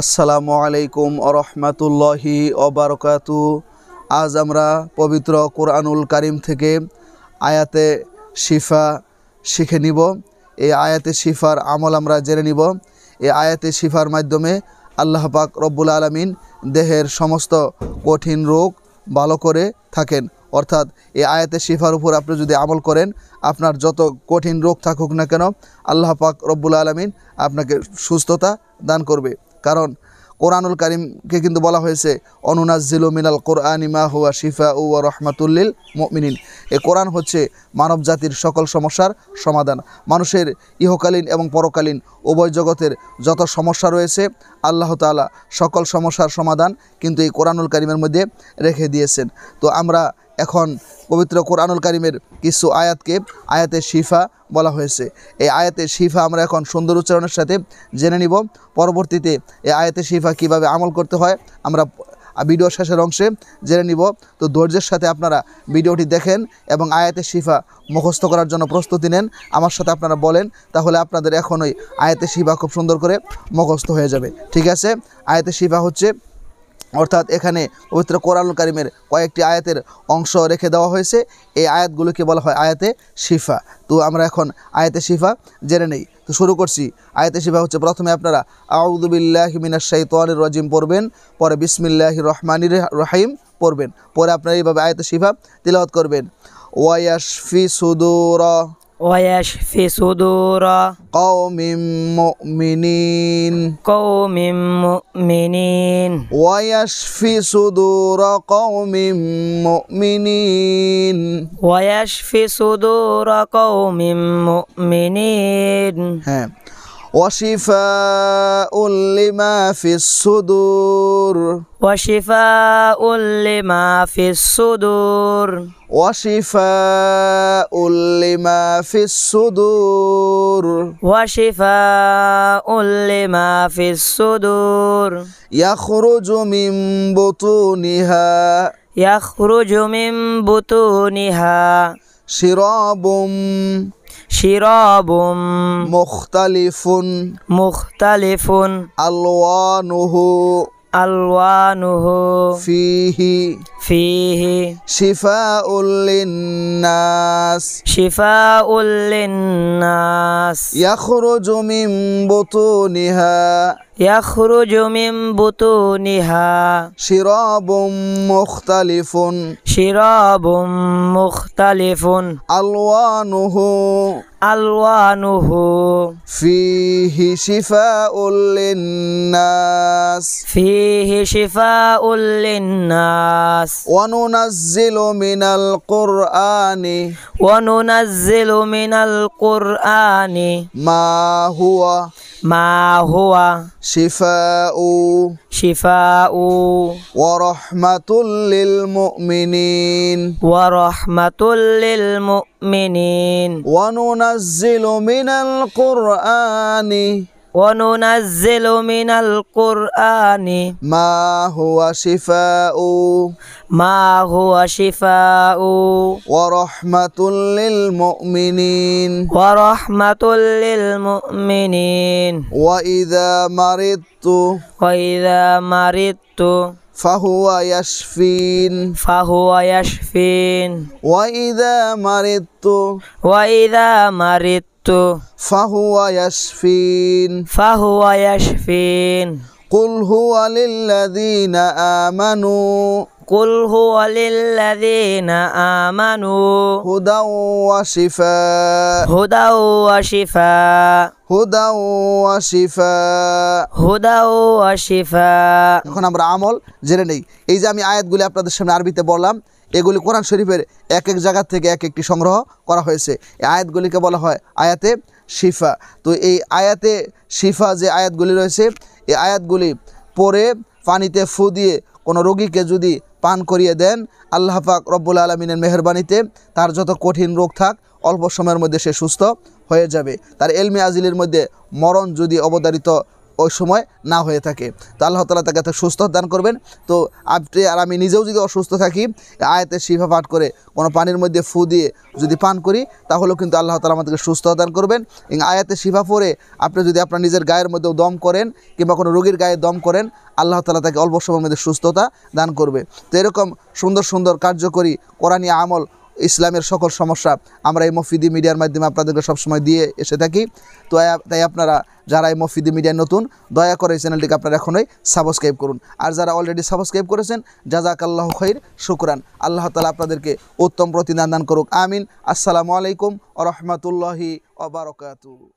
আসসালামু আলাইকুম আরহামাতুল্লাহি অবরকাতু আজ আমরা পবিত্র কোরআনুল কারিম থেকে আয়াতে শিফা শিখে নিব এই আয়াতে শিফার আমল আমরা জেনে নিব এই আয়াতে শিফার মাধ্যমে আল্লাহ পাক রব্বুল আলমিন দেহের সমস্ত কঠিন রোগ ভালো করে থাকেন অর্থাৎ এই আয়াতে শিফার উপর আপনি যদি আমল করেন আপনার যত কঠিন রোগ থাকুক না কেন আল্লাহ পাক রব্বুল আলমিন আপনাকে সুস্থতা দান করবে কারণ কোরআনুল কারিমকে কিন্তু বলা হয়েছে অনুনাজিল মিনাল কোরআন ইমা হুয়া শিফা উয়া রহমাতুল্লিল মিনিন এ কোরআন হচ্ছে মানব জাতির সকল সমস্যার সমাধান মানুষের ইহকালীন এবং পরকালীন উভয় জগতের যত সমস্যা রয়েছে আল্লাহ তালা সকল সমস্যার সমাধান কিন্তু এই কোরআনুল কারিমের মধ্যে রেখে দিয়েছেন তো আমরা এখন পবিত্র কোরআনুল কারিমের কিছু আয়াতকে আয়াতের শিফা বলা হয়েছে এই আয়াতের শিফা আমরা এখন সুন্দর উচ্চারণের সাথে জেনে নিব পরবর্তীতে এই আয়াতের শিফা কিভাবে আমল করতে হয় আমরা ভিডিও শেষের অংশে জেনে নিব তো ধৈর্যের সাথে আপনারা ভিডিওটি দেখেন এবং আয়াতের শিফা মুখস্থ করার জন্য প্রস্তুতি নেন আমার সাথে আপনারা বলেন তাহলে আপনাদের এখনই আয়াতের শিফা খুব সুন্দর করে মুখস্থ হয়ে যাবে ঠিক আছে আয়াতের শিফা হচ্ছে অর্থাৎ এখানে পবিত্র কোরআন কারিমের কয়েকটি আয়াতের অংশ রেখে দেওয়া হয়েছে এই আয়াতগুলোকে বলা হয় আয়াতে শিফা তো আমরা এখন আয়াতে শিফা জেনে নেই তো শুরু করছি আয়াতে শিফা হচ্ছে প্রথমে আপনারা আউদুবিল্লাহ মিনার শাহিতানির রাজিম পড়বেন পরে বিসমিল্লাহ রহমানির রাহিম পড়বেন পরে আপনারা এইভাবে আয়াতে শিফা তিলওয়াত করবেন ওয়াইয়াশফি সুদুর ويشفي صدور قوم مؤمنين قوم مؤمنين ويشفي صدور قوم مؤمنين ويشفي صدور قوم مؤمنين وشفاء لما في الصدور وشفاء لما في الصدور وشفاء لما في الصدور وشفاء لما في الصدور يخرج من بطونها يخرج من بطونها شراب شراب مختلف مختلف ألوانه ألوانه فيه فيه شفاء للناس شفاء للناس يخرج من بطونها يخرج من بطونها شراب مختلف شراب مختلف ألوانه ألوانه فيه شفاء للناس فيه شفاء للناس وننزل من القرآن وننزل من القرآن ما هو ما هو شفاء شفاء ورحمة للمؤمنين ورحمة للمؤمنين وننزل من القرآن وننزل من القرآن ما هو شفاء ما هو شفاء ورحمة للمؤمنين ورحمة للمؤمنين وإذا مرضت وإذا مرضت فهو يشفين فهو يشفين وإذا مرضت وإذا مرضت فهو يشفين فهو يشفين قل هو للذين آمنوا কুল হু আলিল্লাযীনা আমানু হুদাও ওয়া শিফা হুদাও ওয়া শিফা এখন আমরা আমল জেনে নেই এই যে আমি আয়াতগুলি আপনাদের সামনে আরবিতে বললাম এগুলি কোরআন শরীফের এক এক জায়গা থেকে এক একটি সংগ্রহ করা হয়েছে এই আয়াতগুলিকে বলা হয় আয়াতে শিফা তো এই আয়াতে শিফা যে আয়াতগুলি রয়েছে এই আয়াতগুলি পরে পানিতে ফু দিয়ে কোনো রোগীকে যদি পান করিয়ে দেন আল্লাহ পাক রব্বুল আলমিনের মেহরবানিতে তার যত কঠিন রোগ থাক অল্প সময়ের মধ্যে সে সুস্থ হয়ে যাবে তার এলমে আজিলের মধ্যে মরণ যদি অবতারিত ওই সময় না হয়ে থাকে তো আল্লাহ তালা তাকে তা সুস্থ দান করবেন তো আপনি আর আমি নিজেও যদি অসুস্থ থাকি আয়াতে শিফা পাঠ করে কোনো পানির মধ্যে ফু দিয়ে যদি পান করি তাহলেও কিন্তু আল্লাহ তালা আমাদেরকে সুস্থ দান করবেন এবং আয়াতে শিফা পরে আপনি যদি আপনার নিজের গায়ের মধ্যেও দম করেন কিংবা কোনো রোগীর গায়ে দম করেন আল্লাহ তালা তাকে অল্প সময়ের মধ্যে সুস্থতা দান করবে তো এরকম সুন্দর সুন্দর কার্যকরী কোরআনী আমল ইসলামের সকল সমস্যা আমরা এই মফিদি মিডিয়ার মাধ্যমে আপনাদেরকে সবসময় দিয়ে এসে থাকি তো তাই আপনারা যারা এই মফিদি মিডিয়ায় নতুন দয়া করে এই চ্যানেলটিকে আপনারা এখনই সাবস্ক্রাইব করুন আর যারা অলরেডি সাবস্ক্রাইব করেছেন জাজাক আল্লাহ খৈর শুকরান আল্লাহ তালা আপনাদেরকে উত্তম প্রতিদান দান করুক আমিন আসসালামু আলাইকুম ও রহমতুল্লাহি অবরকাত